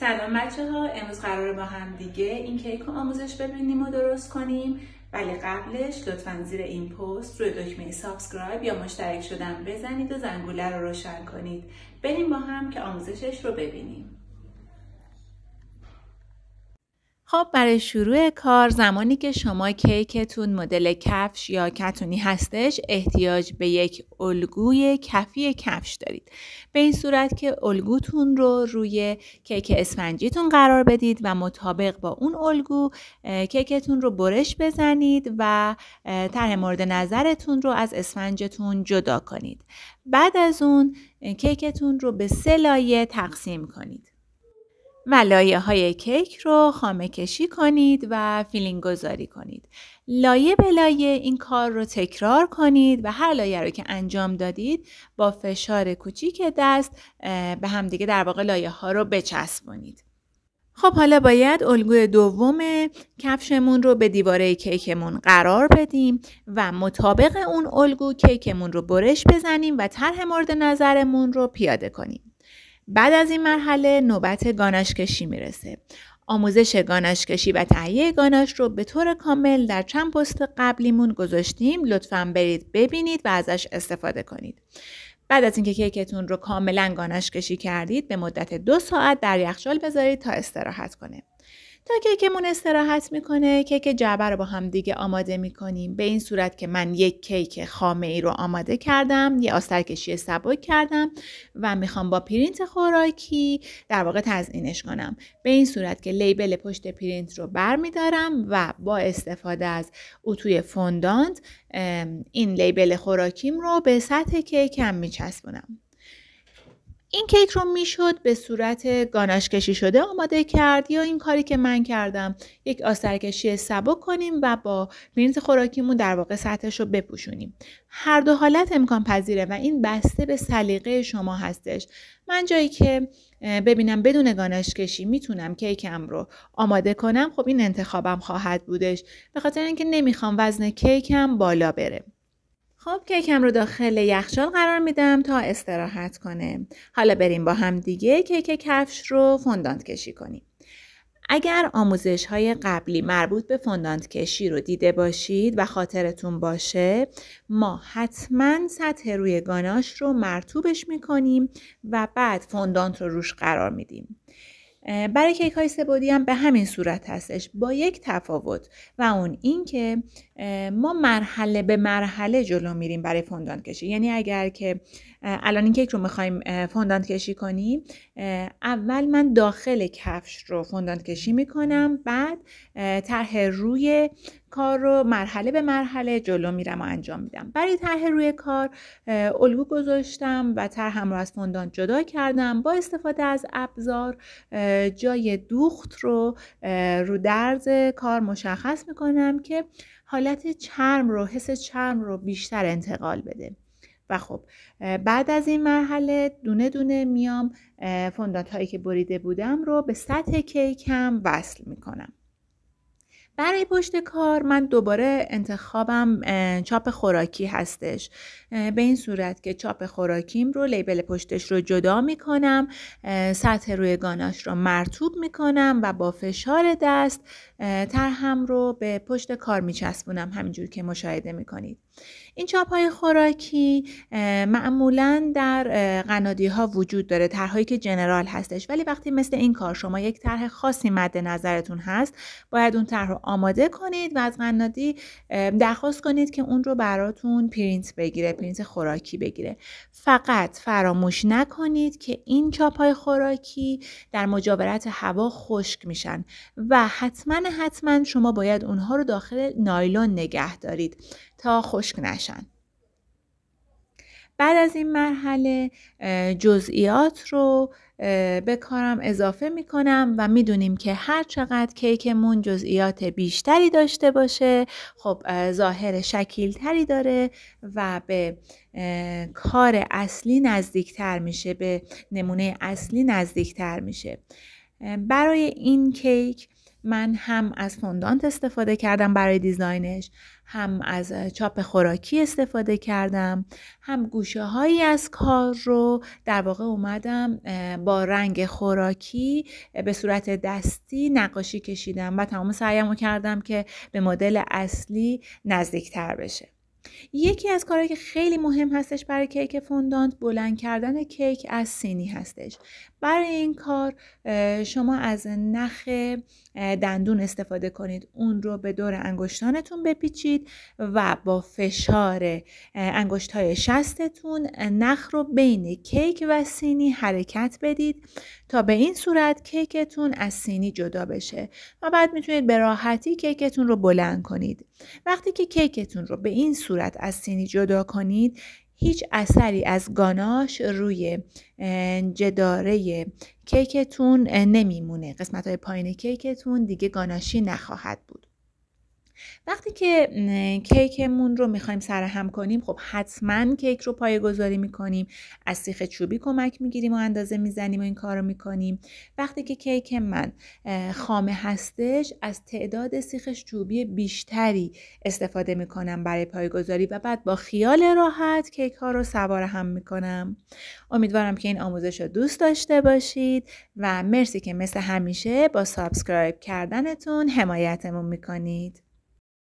سلام بچه ها امروز قراره با هم دیگه این کیک رو آموزش ببینیم و درست کنیم ولی قبلش لطفا زیر این پست روی دکمه سابسکرایب یا مشترک شدن بزنید و زنگوله رو روشن کنید بریم با هم که آموزشش رو ببینیم خب برای شروع کار زمانی که شما کیکتون مدل کفش یا کتونی هستش احتیاج به یک الگوی کفی کفش دارید به این صورت که الگوتون رو روی کیک اسفنجیتون قرار بدید و مطابق با اون الگو کیکتون رو برش بزنید و طرح مورد نظرتون رو از اسفنجتون جدا کنید بعد از اون کیکتون رو به سه لایه تقسیم کنید و لایه های کیک رو خامه کشی کنید و فیلینگ گذاری کنید. لایه به لایه این کار رو تکرار کنید و هر لایه رو که انجام دادید با فشار کوچیک دست به همدیگه در واقع لایه ها رو بچسبونید. خب حالا باید الگوی دوم کفشمون رو به دیواره کیکمون قرار بدیم و مطابق اون الگو کیکمون رو برش بزنیم و طرح مورد نظرمون رو پیاده کنیم. بعد از این مرحله نوبت کشی میرسه آموزش کشی و تهیه گاناش رو به طور کامل در چند پست قبلیمون گذاشتیم لطفا برید ببینید و ازش استفاده کنید بعد از اینکه کیکتون رو کاملا گاناش کشی کردید به مدت دو ساعت در یخچال بذارید تا استراحت کنه تا کیکمون استراحت میکنه کیک جعبه رو با هم دیگه آماده میکنیم به این صورت که من یک کیک خامه ای رو آماده کردم یه آسترکشی سبک کردم و میخوام با پرینت خوراکی در واقع تزئینش کنم به این صورت که لیبل پشت پرینت رو برمیدارم و با استفاده از اتوی فوندانت این لیبل خوراکیم رو به سطح کیکم میچسبونم این کیک رو میشد به صورت گاناش کشی شده آماده کرد یا این کاری که من کردم یک آسرکشی سبک کنیم و با میرینز خوراکیمون در واقع سطحش رو بپوشونیم هر دو حالت امکان پذیره و این بسته به سلیقه شما هستش من جایی که ببینم بدون گاناش کشی میتونم کیکم رو آماده کنم خب این انتخابم خواهد بودش به خاطر اینکه نمیخوام وزن کیکم بالا بره خب کیکم رو داخل یخچال قرار میدم تا استراحت کنه حالا بریم با هم دیگه کیک کفش رو فوندانت کشی کنیم اگر آموزش های قبلی مربوط به فوندانت کشی رو دیده باشید و خاطرتون باشه ما حتما سطح روی گاناش رو مرتوبش میکنیم و بعد فوندانت رو روش قرار میدیم برای کیک های سبودی هم به همین صورت هستش با یک تفاوت و اون اینکه ما مرحله به مرحله جلو میریم برای فوندانت کشی یعنی اگر که الان این کیک رو میخوایم فوندانت کشی کنیم اول من داخل کفش رو فوندانت کشی میکنم بعد طرح روی کار رو مرحله به مرحله جلو میرم و انجام میدم برای طرح روی کار الگو گذاشتم و طرح هم رو از فوندانت جدا کردم با استفاده از ابزار جای دوخت رو رو درز کار مشخص میکنم که حالت چرم رو حس چرم رو بیشتر انتقال بده و خب بعد از این مرحله دونه دونه میام فوندانت هایی که بریده بودم رو به سطح کیکم وصل میکنم برای پشت کار من دوباره انتخابم چاپ خوراکی هستش به این صورت که چاپ خوراکیم رو لیبل پشتش رو جدا میکنم سطح روی گاناش رو مرتوب میکنم و با فشار دست ترهم رو به پشت کار میچسبونم همینجور که مشاهده میکنید این چاپ های خوراکی معمولا در قنادی ها وجود داره طرحهایی که جنرال هستش ولی وقتی مثل این کار شما یک طرح خاصی مد نظرتون هست باید اون طرح رو آماده کنید و از قنادی درخواست کنید که اون رو براتون پرینت بگیره پرینت خوراکی بگیره فقط فراموش نکنید که این چاپ های خوراکی در مجاورت هوا خشک میشن و حتما حتما شما باید اونها رو داخل نایلون نگه دارید تا خوش خشک بعد از این مرحله جزئیات رو به کارم اضافه می کنم و میدونیم که هر چقدر کیکمون جزئیات بیشتری داشته باشه خب ظاهر شکیل تری داره و به کار اصلی نزدیکتر میشه به نمونه اصلی نزدیکتر میشه برای این کیک من هم از فوندانت استفاده کردم برای دیزاینش هم از چاپ خوراکی استفاده کردم هم گوشه هایی از کار رو در واقع اومدم با رنگ خوراکی به صورت دستی نقاشی کشیدم و تمام سعیم رو کردم که به مدل اصلی نزدیک تر بشه یکی از کارهایی که خیلی مهم هستش برای کیک فوندانت بلند کردن کیک از سینی هستش برای این کار شما از نخ دندون استفاده کنید اون رو به دور انگشتانتون بپیچید و با فشار انگشت های شستتون نخ رو بین کیک و سینی حرکت بدید تا به این صورت کیکتون از سینی جدا بشه و بعد میتونید به راحتی کیکتون رو بلند کنید وقتی که کیکتون رو به این صورت صورت از سینی جدا کنید هیچ اثری از گاناش روی جداره کیکتون نمیمونه قسمت های پایین کیکتون دیگه گاناشی نخواهد بود وقتی که کیکمون رو میخوایم هم کنیم خب حتما کیک رو پایگذاری میکنیم از سیخ چوبی کمک میگیریم و اندازه میزنیم و این کار رو میکنیم وقتی که کیک من خامه هستش از تعداد سیخ چوبی بیشتری استفاده میکنم برای پایگذاری و بعد با خیال راحت کیک ها رو سوار هم میکنم امیدوارم که این آموزش رو دوست داشته باشید و مرسی که مثل همیشه با سابسکرایب کردنتون حمایتمون میکنید